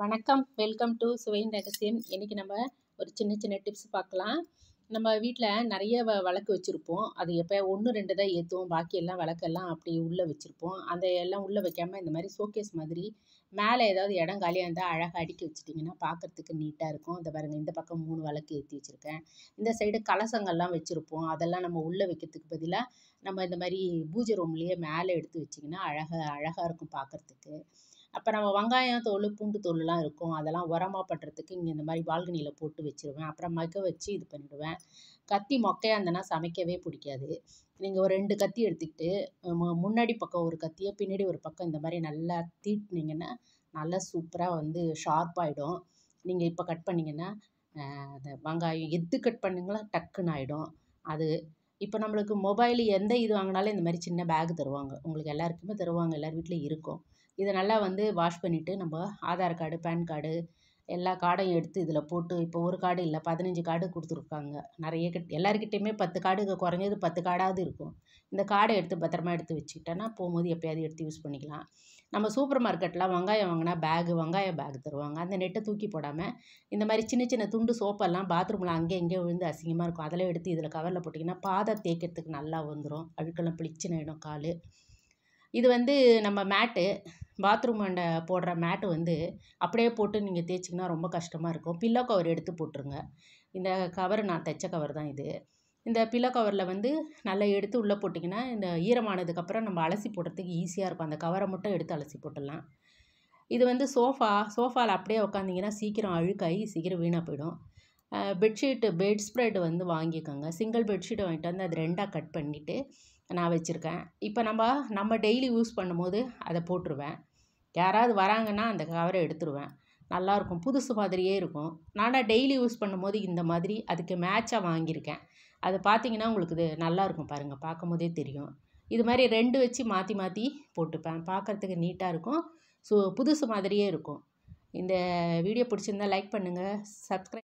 வணக்கம் welcome to சுவையின் ரகசியம் இன்றைக்கி நம்ம ஒரு சின்ன சின்ன டிப்ஸ் பார்க்கலாம் நம்ம வீட்டில் நிறைய வ வழக்கு வச்சுருப்போம் அது எப்போ ஒன்று ரெண்டு தான் ஏற்றுவோம் பாக்கி எல்லாம் விளக்கெல்லாம் அப்படி உள்ளே வச்சுருப்போம் அந்த எல்லாம் உள்ளே வைக்காமல் இந்த மாதிரி ஷோகேஸ் மாதிரி மேலே ஏதாவது இடம் காலியாக இருந்தால் அழகாக அடுக்கி வச்சுட்டிங்கன்னா பார்க்குறதுக்கு நீட்டாக இருக்கும் இந்த பாருங்கள் இந்த பக்கம் மூணு வழக்கு ஏற்றி வச்சுருக்கேன் இந்த சைடு கலசங்கள்லாம் வச்சுருப்போம் அதெல்லாம் நம்ம உள்ளே வைக்கிறதுக்கு பதிலாக நம்ம இந்த மாதிரி பூஜை ரூம்லேயே மேலே எடுத்து வச்சிங்கன்னா அழகாக அழகாக இருக்கும் பார்க்குறதுக்கு அப்போ நம்ம வெங்காயம் தோல் பூண்டு தோல்லாம் இருக்கும் அதெல்லாம் உரமாக பண்ணுறதுக்கு இங்கே இந்த மாதிரி பால்கனியில் போட்டு வச்சுருவேன் அப்புறம் மக்க வச்சு இது பண்ணிவிடுவேன் கத்தி மொக்கையாக இருந்தேன்னா சமைக்கவே பிடிக்காது நீங்கள் ஒரு ரெண்டு கத்தி எடுத்துக்கிட்டு முன்னாடி பக்கம் ஒரு கத்தியை பின்னாடி ஒரு பக்கம் இந்த மாதிரி நல்லா தீட்டினீங்கன்னா நல்லா சூப்பராக வந்து ஷார்ப்பாகிடும் நீங்கள் இப்போ கட் பண்ணிங்கன்னா வெங்காயம் எது கட் பண்ணுங்களா டக்குன்னு ஆகிடும் அது இப்போ நம்மளுக்கு மொபைல் எந்த இது வாங்கினாலும் இந்த மாதிரி சின்ன பேக் தருவாங்க உங்களுக்கு எல்லாருக்குமே தருவாங்க எல்லார் வீட்லேயும் இருக்கும் இதை நல்லா வந்து வாஷ் பண்ணிவிட்டு நம்ம ஆதார் கார்டு பேன் கார்டு எல்லா கார்டையும் எடுத்து இதில் போட்டு இப்போ ஒரு கார்டு இல்லை பதினஞ்சு கார்டு கொடுத்துருக்காங்க நிறைய கிட் எல்லாருக்கிட்டேயுமே பத்து கார்டு குறைஞ்சது பத்து கார்டாவது இருக்கும் இந்த கார்டை எடுத்து பத்திரமா எடுத்து வச்சுக்கிட்டோன்னா போகும்போது எப்போயாவது எடுத்து யூஸ் பண்ணிக்கலாம் நம்ம சூப்பர் மார்க்கெட்டில் வெங்காயம் வாங்கினா பேகு வெங்காய பேக் தருவாங்க அந்த நெட்டை தூக்கி போடாமல் இந்த மாதிரி சின்ன சின்ன துண்டு சோப்பெல்லாம் பாத்ரூமில் அங்கே எங்கேயோ விழுந்து அசிங்கமாக இருக்கும் அதெல்லாம் எடுத்து இதில் கவரில் போட்டிங்கன்னா பாதை தேய்க்கிறதுக்கு நல்லா வந்துடும் அழுக்கெல்லாம் பிளிச்சுன்னு நேரம் கால் இது வந்து நம்ம மேட்டு பாத்ரூம் அண்ட போடுற மேட்டு வந்து அப்படியே போட்டு நீங்கள் தேய்ச்சிங்கன்னா ரொம்ப கஷ்டமாக இருக்கும் பில்லோ கவர் எடுத்து போட்டுருங்க இந்த கவர் நான் தைச்ச கவர் தான் இது இந்த பில்லோ கவரில் வந்து நல்லா எடுத்து உள்ளே போட்டிங்கன்னா இந்த ஈரமானதுக்கப்புறம் நம்ம அலசி போடுறதுக்கு ஈஸியாக இருக்கும் அந்த கவரை மட்டும் எடுத்து அலசி போட்டுடலாம் இது வந்து சோஃபா சோஃபாவில் அப்படியே உட்காந்திங்கன்னா சீக்கிரம் அழுக்காகி சீக்கிரம் வீணாக போயிடும் பெட்ஷீட்டு பெட் ஸ்ப்ரெட் வந்து வாங்கிக்கோங்க சிங்கிள் பெட்ஷீட்டை வாங்கிட்டு வந்து அது ரெண்டாக கட் பண்ணிவிட்டு நான் வச்சுருக்கேன் இப்போ நம்ம நம்ம டெய்லி யூஸ் பண்ணும்போது அதை போட்டுருவேன் யாராவது வராங்கன்னா அந்த கவரை எடுத்துருவேன் நல்லாயிருக்கும் புதுசு மாதிரியே இருக்கும் நானாக டெய்லி யூஸ் பண்ணும்போது இந்த மாதிரி அதுக்கு மேட்சாக வாங்கியிருக்கேன் அது பார்த்தீங்கன்னா உங்களுக்கு இது நல்லாயிருக்கும் பாருங்கள் பார்க்கும் போதே தெரியும் இது மாதிரி ரெண்டு வச்சு மாற்றி மாற்றி போட்டுப்பேன் பார்க்குறதுக்கு நீட்டாக இருக்கும் ஸோ புதுசு மாதிரியே இருக்கும் இந்த வீடியோ பிடிச்சிருந்தா லைக் பண்ணுங்கள் சப்ஸ்கிரைப்